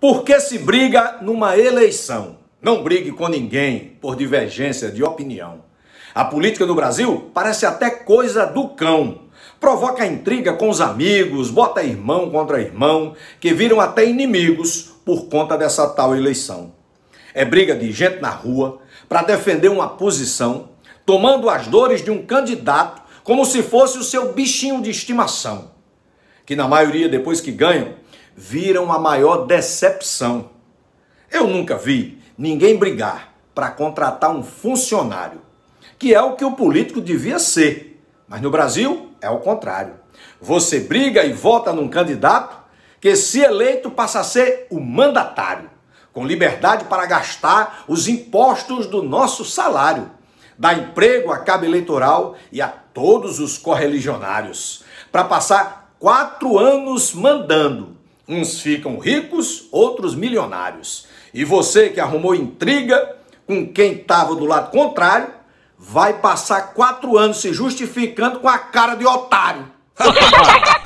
Por que se briga numa eleição? Não brigue com ninguém por divergência de opinião. A política no Brasil parece até coisa do cão. Provoca intriga com os amigos, bota irmão contra irmão, que viram até inimigos por conta dessa tal eleição. É briga de gente na rua para defender uma posição, tomando as dores de um candidato como se fosse o seu bichinho de estimação que na maioria, depois que ganham, viram a maior decepção. Eu nunca vi ninguém brigar para contratar um funcionário, que é o que o político devia ser. Mas no Brasil é o contrário. Você briga e vota num candidato que, se eleito, passa a ser o mandatário, com liberdade para gastar os impostos do nosso salário, dá emprego à cabo eleitoral e a todos os correligionários, para passar quatro anos mandando. Uns ficam ricos, outros milionários. E você que arrumou intriga com quem estava do lado contrário, vai passar quatro anos se justificando com a cara de otário.